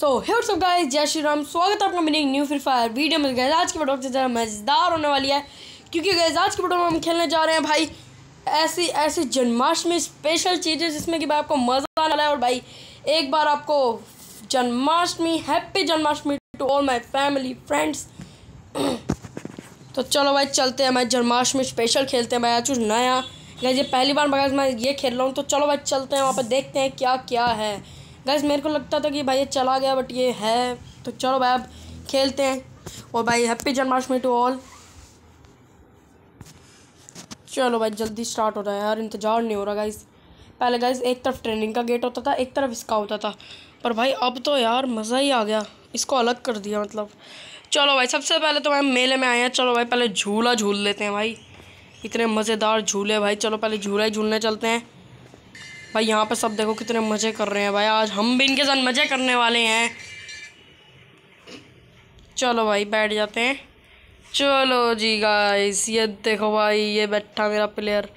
सो hates सब guys जय श्री राम स्वागत है आपका मेरी न्यू फ्री फायर वीडियो में गए आज की वीडियो से ज़्यादा मज़ेदार होने वाली है क्योंकि गए आज की वीडियो में हम खेलने जा रहे हैं भाई ऐसी ऐसी जन्माष्टमी स्पेशल चीज़ें जिसमें कि भाई आपको मज़ा आने वाला है और भाई एक बार आपको Janmashtami happy Janmashtami to all my family friends तो चलो भाई चलते हैं भाई जन्माष्टमी स्पेशल खेलते हैं भाई आज कुछ नया ये पहली बार मैं ये खेल रहा हूँ तो चलो भाई चलते हैं वहाँ पर देखते हैं क्या क्या है गैस मेरे को लगता था कि भाई ये चला गया बट ये है तो चलो भाई अब खेलते हैं और भाई हैप्पी जन्माष्टमी टू ऑल चलो भाई जल्दी स्टार्ट हो रहा है यार इंतज़ार नहीं हो रहा गाइस पहले गाइस एक तरफ ट्रेनिंग का गेट होता था एक तरफ इसका होता था पर भाई अब तो यार मज़ा ही आ गया इसको अलग कर दिया मतलब चलो भाई सबसे पहले तो भाई मेले में आए हैं चलो भाई पहले झूला झूल लेते हैं भाई इतने मज़ेदार झूले भाई चलो पहले झूला ही झूलने चलते हैं भाई यहाँ पे सब देखो कितने मज़े कर रहे हैं भाई आज हम भी इनके साथ मज़े करने वाले हैं चलो भाई बैठ जाते हैं चलो जी गाइस ये देखो भाई ये बैठा मेरा प्लेयर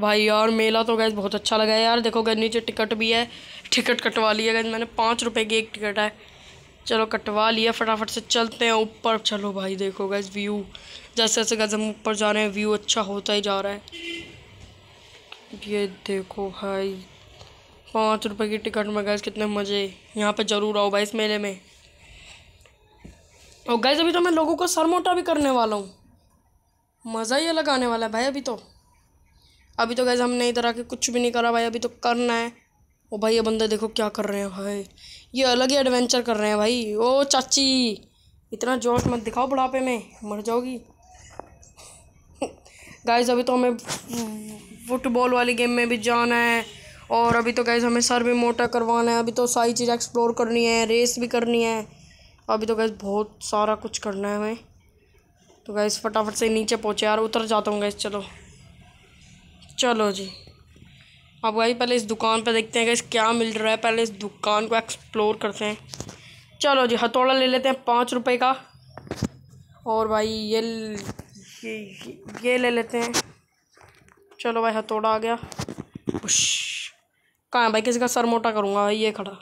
भाई यार मेला तो गैस बहुत अच्छा लगा है यार देखो गैस नीचे टिकट भी है टिकट कटवा लिया गए मैंने पाँच रुपये की एक टिकट है चलो कटवा लिया फटाफट से चलते हैं ऊपर चलो भाई देखो गैस व्यू जैसे जैसे गैस हम ऊपर जा रहे हैं व्यू अच्छा होता ही जा रहा है ये देखो भाई पाँच रुपये की टिकट में गैस कितने मज़े यहाँ पे ज़रूर आओ भाई इस मेले में और गैस अभी तो मैं लोगों को सर मोटा भी करने वाला हूँ मज़ा ही अलग आने वाला है भाई अभी तो अभी तो गैस हमने इधर आके कुछ भी नहीं करा भाई अभी तो करना है ओ भाई ये बंदे देखो क्या कर रहे हैं भाई ये अलग ही एडवेंचर कर रहे हैं भाई ओ चाची इतना जोश मत दिखाओ बुढ़ापे में मर जाओगी गाइस अभी तो हमें फुटबॉल वाली गेम में भी जाना है और अभी तो गैस हमें सर भी मोटा करवाना है अभी तो सारी चीज़ एक्सप्लोर करनी है रेस भी करनी है अभी तो गैस बहुत सारा कुछ करना है हमें तो गैस फटाफट से नीचे पहुँचे यार उतर जाता हूँ गैस चलो चलो जी अब भाई पहले इस दुकान पर देखते हैं गैस क्या मिल रहा है पहले इस दुकान को एक्सप्लोर करते हैं चलो जी हथौड़ा ले लेते हैं पाँच रुपये का और भाई ये ये, ये ले लेते हैं चलो भाई हथौड़ा आ गया पुश कहाँ है भाई किसी का सर मोटा करूँगा ये खड़ा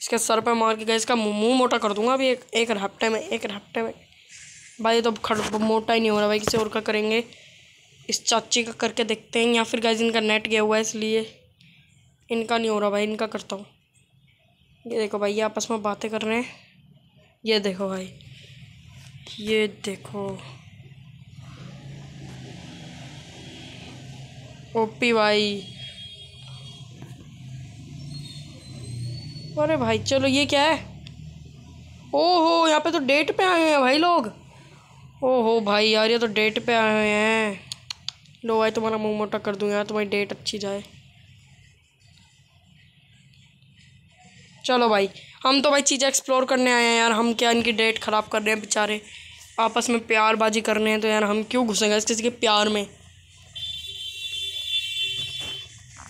इसके सर पे मार के गए इसका मुंह मोटा कर दूंगा अभी एक एक हफ्ते में एक हफ्ते में भाई तो खड़ मोटा ही नहीं हो रहा भाई किसी और का करेंगे इस चाची का करके देखते हैं या फिर गैस इनका नेट गया हुआ है इसलिए इनका नहीं हो रहा भाई इनका करता हूँ ये देखो भाई ये आपस में बातें कर रहे हैं ये देखो भाई ये देखो ओपी भाई अरे भाई चलो ये क्या है ओहो यहाँ पे तो डेट पे आए हुए हैं भाई लोग ओहो भाई यार ये तो डेट पे आए हुए हैं लो भाई तुम्हारा मुंह मोटा कर दूँ यार तुम्हारी डेट अच्छी जाए चलो भाई हम तो भाई चीज़ें एक्सप्लोर करने आए हैं यार हम क्या इनकी डेट ख़राब कर रहे हैं बेचारे आपस में प्यार बाजी कर रहे हैं तो यार हम क्यों घुसेंगे इस किसी के प्यार में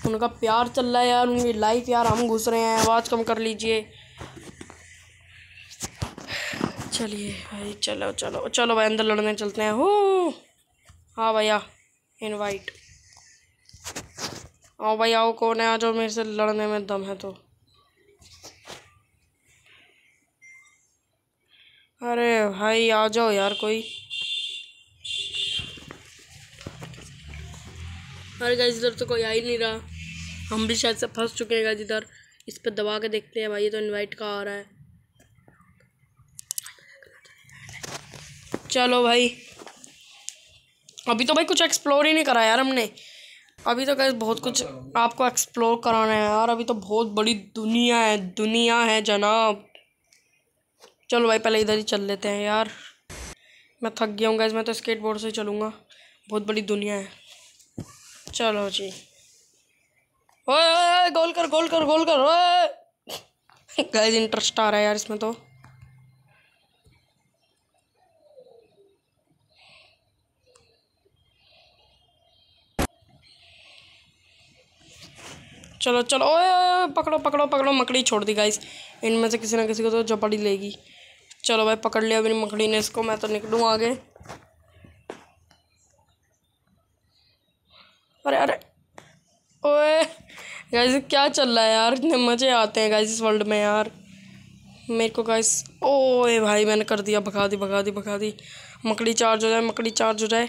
उनका प्यार चल रहा है यार उनकी लाइफ यार हम घुस रहे हैं आवाज़ कम कर लीजिए चलिए भाई चलो चलो चलो भाई अंदर लड़ने चलते हैं हो हाँ भैया इनवाइट आओ भाई आओ कौन है आ जाओ मेरे से लड़ने में दम है तो अरे भाई आ जाओ यार कोई अरे गाइस इधर तो कोई आ ही नहीं रहा हम भी शायद से फंस चुके हैं जिधर इधर इस पर दबा के देखते हैं भाई ये तो इनवाइट का आ रहा है चलो भाई अभी तो भाई कुछ एक्सप्लोर ही नहीं करा यार हमने अभी तो कैसे बहुत कुछ आपको एक्सप्लोर कराना है यार अभी तो बहुत बड़ी दुनिया है दुनिया है जनाब चलो भाई पहले इधर ही चल लेते हैं यार मैं थक गया हूँ गैस मैं तो स्केटबोर्ड से चलूँगा बहुत बड़ी दुनिया है चलो जी गोल कर गोल कर गोल कर गाइस इंटरेस्ट आ रहा है यार इसमें तो चलो चलो ओए पकड़ो पकड़ो पकड़ो मकड़ी छोड़ दी गाइस इनमें से किसी ना किसी को तो जपड़ी लेगी चलो भाई पकड़ लिया मेरी मकड़ी ने इसको मैं तो निकलूँ आगे अरे अरे गाइस क्या चल रहा है यार इतने मज़े आते हैं गाइस इस वर्ल्ड में यार मेरे को ओ ओए भाई मैंने कर दिया भगा दी भगा दी भगा दी मकड़ी चार्ज हो जाए मकड़ी चार्ज हो जाए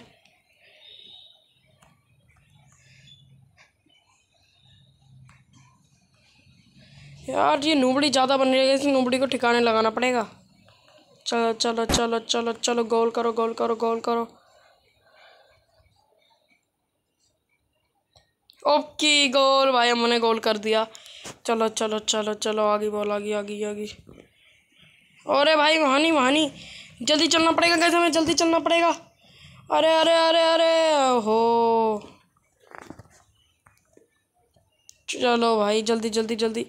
यार ये नूबड़ी ज़्यादा बन रही है इस नूबड़ी को ठिकाने लगाना पड़ेगा चलो चलो चलो चलो चलो गोल करो गोल करो गोल करो ओके गोल भाई हमने गोल कर दिया चलो चलो चलो चलो आगे बॉल आगे आगे आगे अरे भाई वहानी वहानी जल्दी चलना पड़ेगा कैसे हमें जल्दी चलना पड़ेगा अरे अरे अरे अरे हो चलो भाई जल्दी जल्दी जल्दी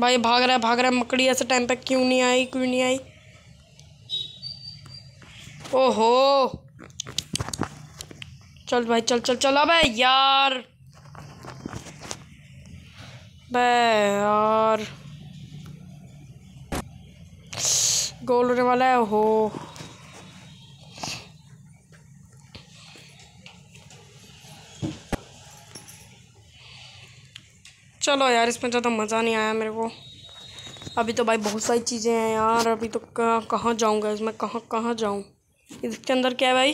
भाई भाग रहा है भाग रहा है मकड़ी ऐसे टाइम पे क्यों नहीं आई क्यों नहीं आई ओहो चल भाई चल चल चल अबे यार बे यार गोल होने वाला है ओहो चलो यार इसमें ज़्यादा मज़ा नहीं आया मेरे को अभी तो भाई बहुत सारी चीज़ें हैं यार अभी तो कहाँ कहाँ जाऊँगा इसमें कहाँ कहाँ जाऊँ इसके अंदर क्या है भाई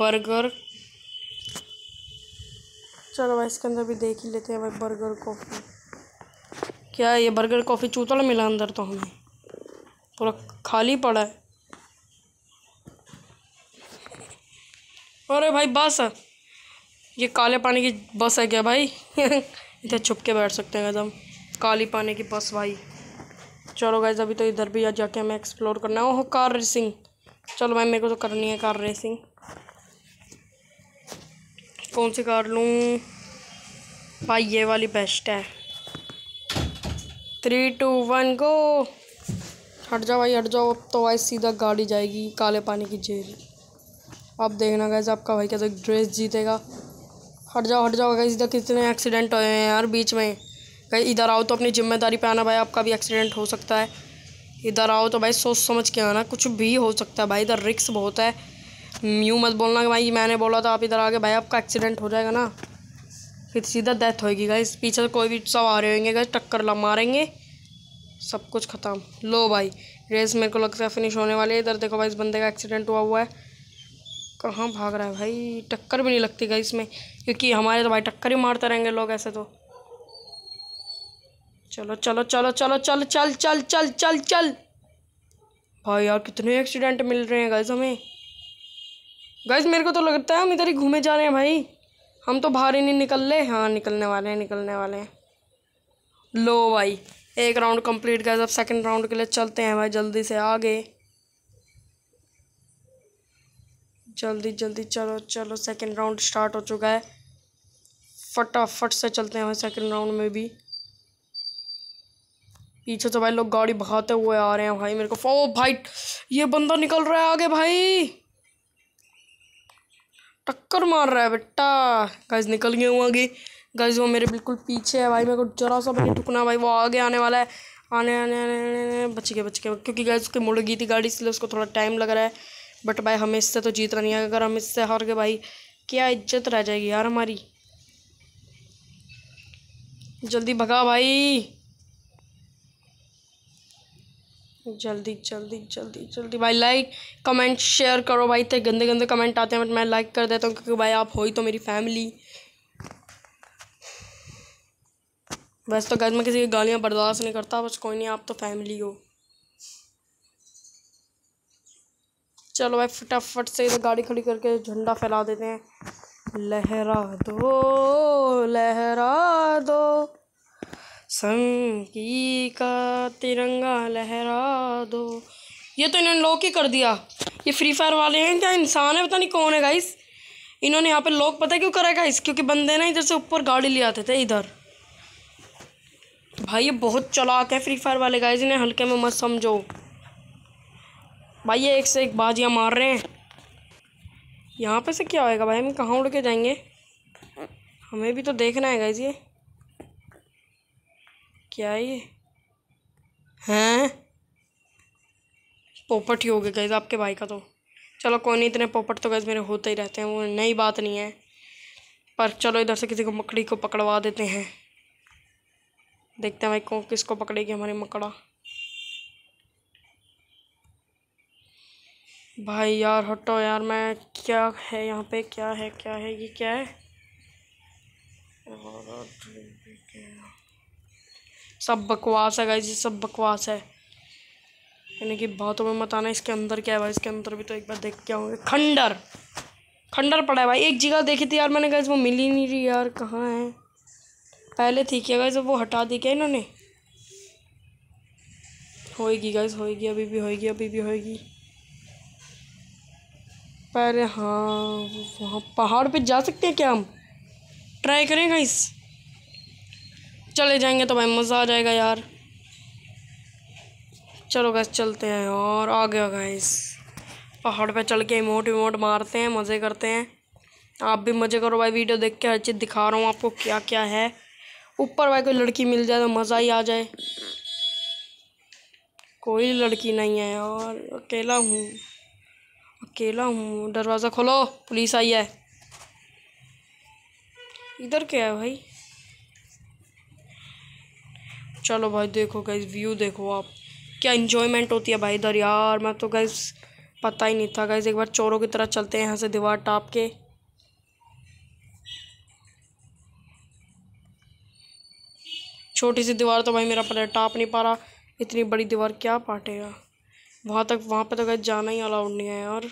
बर्गर चलो भाई इसके अंदर भी देख ही लेते हैं भाई बर्गर कॉफ़ी क्या है ये बर्गर कॉफ़ी चूतल मिला अंदर तो हमें पूरा खाली पड़ा है अरे भाई बस ये काले पानी की बस है क्या भाई इधर छुप के बैठ सकते हैं एकदम काली पानी की बस भाई चलो गाइज अभी तो इधर भी जाके हमें एक्सप्लोर करना है ओह कार रेसिंग चलो भाई मेरे को तो करनी है कार रेसिंग कौन सी कार लूँ भाई ये वाली बेस्ट है थ्री टू वन गो हट जाओ भाई हट जाओ अब तो भाई सीधा गाड़ी जाएगी काले पानी की जेल अब देखना गाइज आपका भाई क्या तो ड्रेस जीतेगा हट जाओ हट जाओ गाइस इधर कितने एक्सीडेंट हुए हैं यार बीच में कहीं इधर आओ तो अपनी जिम्मेदारी पे आना भाई आपका भी एक्सीडेंट हो सकता है इधर आओ तो भाई सोच समझ के आना कुछ भी हो सकता है भाई इधर रिक्स बहुत है यूँ मत बोलना कि भाई मैंने बोला था आप इधर आगे भाई आपका एक्सीडेंट हो जाएगा ना फिर सीधा डेथ होगी गाइस पीछे से कोई भी रहे होंगे गाइस टक्कर ला मारेंगे सब कुछ ख़त्म लो भाई रेस मेरे को लगता है फिनिश होने वाली है इधर देखो भाई इस बंदे का एक्सीडेंट हुआ हुआ है कहाँ भाग रहा है भाई टक्कर भी नहीं लगती गई इसमें क्योंकि हमारे तो भाई टक्कर ही मारते रहेंगे लोग ऐसे तो चलो चलो चलो चलो चल चल चल चल चल चल भाई यार कितने एक्सीडेंट मिल रहे हैं गैस हमें गैस मेरे को तो लगता है हम इधर ही घूमे जा रहे हैं भाई हम तो बाहर ही नहीं निकल रहे हाँ निकलने वाले हैं निकलने वाले हैं लो भाई एक राउंड कंप्लीट गैस अब सेकंड राउंड के लिए चलते हैं भाई जल्दी से आगे जल्दी जल्दी चलो चलो सेकंड राउंड स्टार्ट हो चुका है फटाफट से चलते हैं सेकंड राउंड में भी पीछे से भाई लोग गाड़ी भगाते हुए आ रहे हैं भाई मेरे को ओ भाई ये बंदा निकल रहा है आगे भाई टक्कर मार रहा है बेटा गैस निकल गए आगे गैस वो मेरे बिल्कुल पीछे है भाई मेरे को जरा सा भी ठुकना भाई वो आगे आने वाला है आने आने आने, आने, आने बच गए बच गए क्योंकि गैस उसकी मुड़ गई थी गाड़ी इसलिए उसको थोड़ा टाइम लग रहा है बट भाई हमें इससे तो जीतना नहीं है अगर हम इससे हार गए भाई क्या इज्जत रह जाएगी यार हमारी जल्दी भगा भाई जल्दी जल्दी जल्दी जल्दी भाई लाइक कमेंट शेयर करो भाई इतने गंदे गंदे कमेंट आते हैं बट मैं लाइक कर देता हूँ क्योंकि भाई आप हो ही तो मेरी फैमिली वैसे तो गज मैं किसी की गालियाँ बर्दाश्त नहीं करता बस कोई नहीं आप तो फैमिली हो चलो भाई फटाफट से इधर गाड़ी खड़ी करके झंडा फैला देते हैं लहरा दो लहरा दो संगी का तिरंगा लहरा दो ये तो इन्होंने लॉक ही कर दिया ये फ्री फायर वाले हैं क्या इंसान है पता नहीं कौन है गाइस इन्होंने यहाँ पे लॉक पता क्यों करा गाइस क्योंकि बंदे ना इधर से ऊपर गाड़ी ले आते थे इधर भाई ये बहुत चलाक है फ्री फायर वाले गाइस इन्हें हल्के में मत समझो भाई ये एक से एक बाजियाँ मार रहे हैं यहाँ पे से क्या होएगा भाई हम कहाँ उड़ के जाएंगे हमें भी तो देखना है गाइज ये क्या है ये हैं पोपट ही हो गए गैज़ आपके भाई का तो चलो कोई नहीं इतने पोपट तो गैज़ मेरे होते ही रहते हैं वो नई बात नहीं है पर चलो इधर से किसी को मकड़ी को पकड़वा देते हैं देखते हैं भाई को किसको पकड़ेगी हमारी मकड़ा भाई यार हटो यार मैं क्या है यहाँ पे क्या है क्या है ये क्या है सब बकवास है गाइज ये सब बकवास है यानी कि बातों में मत आना इसके अंदर क्या है भाई इसके अंदर भी तो एक बार देख क्या होंगे खंडर खंडर पड़ा है भाई एक जगह देखी थी यार मैंने गाइज वो मिली नहीं रही यार कहाँ है पहले थी क्या गाइज वो हटा दी क्या इन्होंने होएगी गाइज होएगी अभी भी होएगी अभी भी होएगी पर हाँ वहाँ पहाड़ पे जा सकते हैं क्या हम ट्राई करें गाइस चले जाएंगे तो भाई मज़ा आ जाएगा यार चलो गैस चलते हैं और आ गया इस पहाड़ पे चल के इमोट इमोट मारते हैं मज़े करते हैं आप भी मज़े करो भाई वीडियो देख के हर चीज़ दिखा रहा हूँ आपको क्या क्या है ऊपर भाई कोई लड़की मिल जाए तो मज़ा ही आ जाए कोई लड़की नहीं है और अकेला हूँ अकेला हूँ दरवाज़ा खोलो पुलिस आई है इधर क्या है भाई चलो भाई देखो गैस व्यू देखो आप क्या इन्जॉयमेंट होती है भाई इधर यार मैं तो गैस पता ही नहीं था गैस एक बार चोरों की तरह चलते हैं यहाँ से दीवार टाप के छोटी सी दीवार तो भाई मेरा पलट टाप नहीं पा रहा इतनी बड़ी दीवार क्या पाटेगा वहाँ तक वहाँ पर तो गैस जाना ही अलाउड नहीं है यार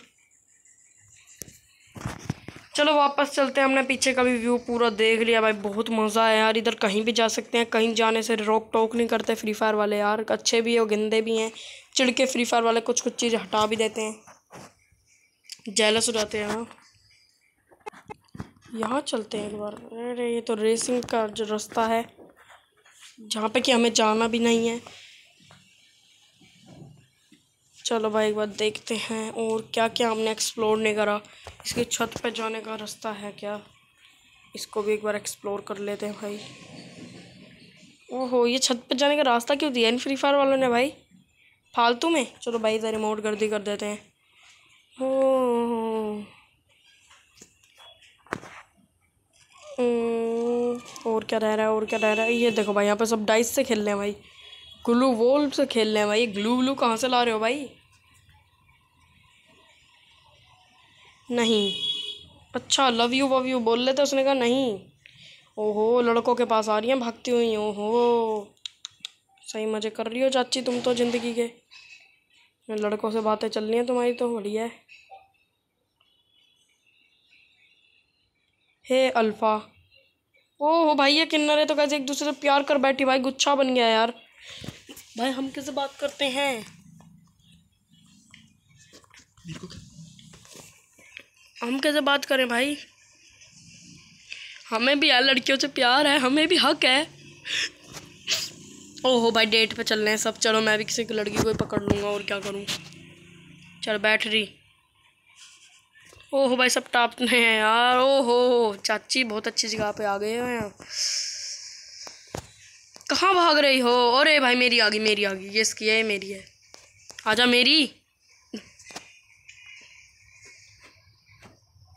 चलो वापस चलते हैं हमने पीछे का भी व्यू पूरा देख लिया भाई बहुत मज़ा है यार इधर कहीं भी जा सकते हैं कहीं जाने से रोक टोक नहीं करते फ्री फायर वाले यार अच्छे भी है गंदे भी हैं चिड़के फ्री फायर वाले कुछ कुछ चीज़ हटा भी देते हैं जैलस हो जाते हैं यहाँ यहाँ चलते हैं एक बार अरे ये तो रेसिंग का जो रास्ता है जहाँ पे कि हमें जाना भी नहीं है चलो भाई एक बार देखते हैं और क्या क्या हमने एक्सप्लोर नहीं करा इसकी छत पे जाने का रास्ता है क्या इसको भी एक बार एक्सप्लोर कर लेते हैं भाई ओहो ये छत पे जाने का रास्ता क्यों दिया इन फ्री फायर वालों ने भाई फालतू में चलो भाई इधर रिमोट गर्दी कर देते हैं ओ और क्या रह रहा है और क्या रह रहा है ये देखो भाई यहाँ पे सब डाइस से खेल रहे हैं भाई ग्लू वोल से खेल रहे हैं भाई ग्लू ग्लू कहाँ से ला रहे हो भाई नहीं अच्छा लव यू वव यू बोल लेते तो उसने कहा नहीं ओहो लड़कों के पास आ रही हैं भागती हुई ओहो सही मज़े कर रही हो चाची तुम तो ज़िंदगी के लड़कों से बातें चल रही हैं तुम्हारी तो बढ़िया है हे अल्फ़ा ओहो भाई ये किन्नर है तो कैसे एक दूसरे से प्यार कर बैठी भाई गुच्छा बन गया यार भाई हम कैसे बात करते हैं मेरे को क्या हम कैसे बात करें भाई हमें भी यार लड़कियों से प्यार है हमें भी हक है ओहो भाई डेट पे चल रहे हैं सब चलो मैं भी किसी की लड़की को पकड़ लूँगा और क्या करूँ चल बैटरी ओहो भाई सब टॉप हैं यार ओहो चाची बहुत अच्छी जगह पे आ गए हैं कहाँ भाग रही हो अरे भाई मेरी आ गई मेरी आ गई ये इसकी है मेरी है आजा मेरी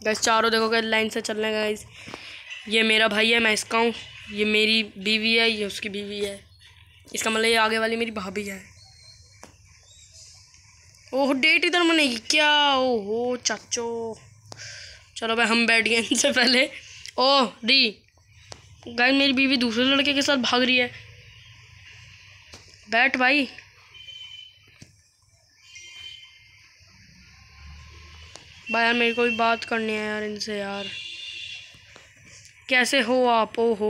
गैस चारों देखो गैस लाइन से चलने है गैस ये मेरा भाई है मैं इसका हूँ ये मेरी बीवी है ये उसकी बीवी है इसका मतलब ये आगे वाली मेरी भाभी है ओह डेट इधर मनेगी क्या ओहो चाचो चलो भाई हम बैठ गए इनसे पहले ओह डी गाय मेरी बीवी दूसरे लड़के के साथ भाग रही है बैठ भाई भाई यार मेरे को भी बात करनी है यार इनसे यार कैसे हो आप ओ हो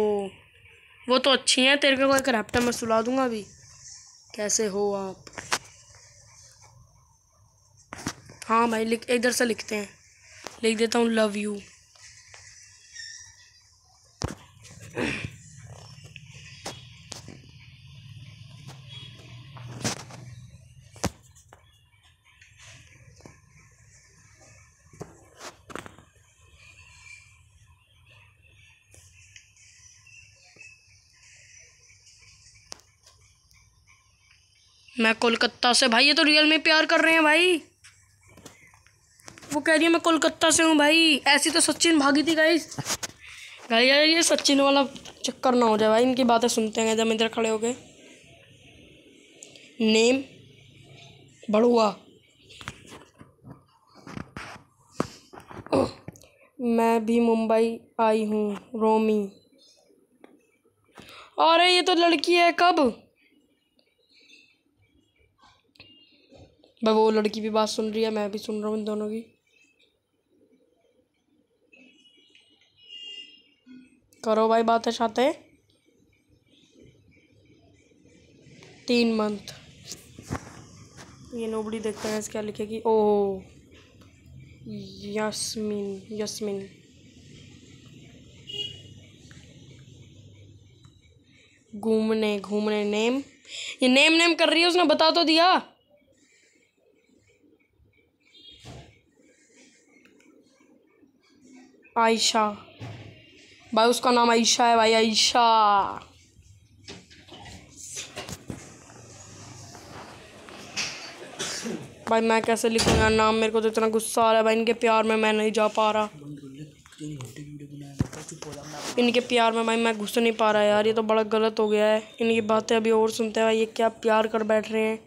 वो तो अच्छी हैं तेरे को एक रैप्टर मैं सुला दूंगा अभी कैसे हो आप हाँ भाई लिख इधर से लिखते हैं लिख देता हूँ लव यू मैं कोलकाता से भाई ये तो रियल में प्यार कर रहे हैं भाई वो कह रही है मैं कोलकाता से हूँ भाई ऐसी तो सचिन भागी थी गाई गाई यार ये सचिन वाला चक्कर ना हो जाए भाई इनकी बातें सुनते हैं जब इधर खड़े हो गए नेम बड़ुआ मैं भी मुंबई आई हूँ रोमी अरे ये तो लड़की है कब भाई वो लड़की भी बात सुन रही है मैं भी सुन रहा हूँ इन दोनों की करो भाई है छाते तीन मंथ ये नोबड़ी देखते हैं क्या लिखेगी ओ यस्मिन यस्मिन घूमने घूमने नेम ये नेम नेम कर रही है उसने बता तो दिया आयशा भाई उसका नाम आयशा है भाई आयशा भाई मैं कैसे यार नाम मेरे को तो इतना गुस्सा आ रहा है भाई इनके प्यार में मैं नहीं जा पा रहा इनके प्यार में भाई मैं घुस नहीं पा रहा यार ये तो बड़ा गलत हो गया है इनकी बातें अभी और सुनते हैं भाई ये क्या प्यार कर बैठ रहे हैं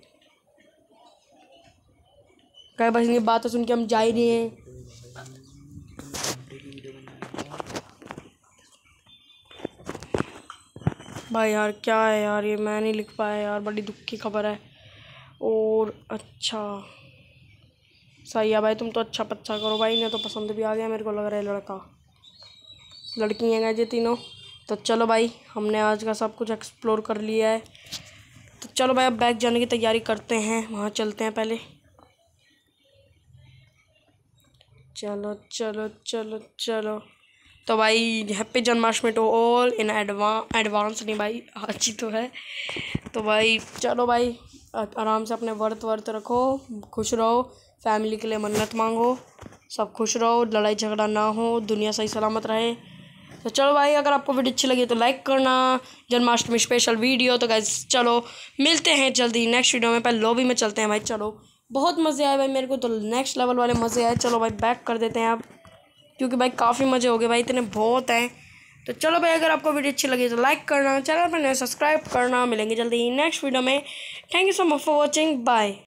कहीं भाई इनकी बातें सुन के हम जा ही नहीं हैं भाई यार क्या है यार ये मैं नहीं लिख पाया यार बड़ी दुख की खबर है और अच्छा सही है भाई तुम तो अच्छा पच्चा करो भाई इन्हें तो पसंद भी आ गया मेरे को लग रहा है लड़का लड़की हैं जी तीनों तो चलो भाई हमने आज का सब कुछ एक्सप्लोर कर लिया है तो चलो भाई अब बैग जाने की तैयारी करते हैं वहाँ चलते हैं पहले चलो चलो चलो चलो तो भाई happy Janmashtami to all in advance advance नहीं भाई अच्छी तो है तो भाई चलो भाई आराम से अपने वर्त वर्त रखो खुश रहो फैमिली के लिए मन्नत मांगो सब खुश रहो लड़ाई झगड़ा ना हो दुनिया सही सलामत रहे तो चलो भाई अगर आपको वीडियो अच्छी लगी तो लाइक करना जन्माष्टमी स्पेशल वीडियो तो गैस चलो मिलते हैं जल्दी नेक्स्ट वीडियो में पहले लॉबी में चलते हैं भाई चलो बहुत मज़े आए भाई मेरे को तो नेक्स्ट लेवल वाले मज़े आए चलो भाई बैक कर देते हैं आप क्योंकि भाई काफ़ी मज़े हो गए भाई इतने बहुत हैं तो चलो भाई अगर आपको वीडियो अच्छी लगी तो लाइक करना चैनल पर सब्सक्राइब करना मिलेंगे जल्दी नेक्स्ट वीडियो में thank you so much for watching bye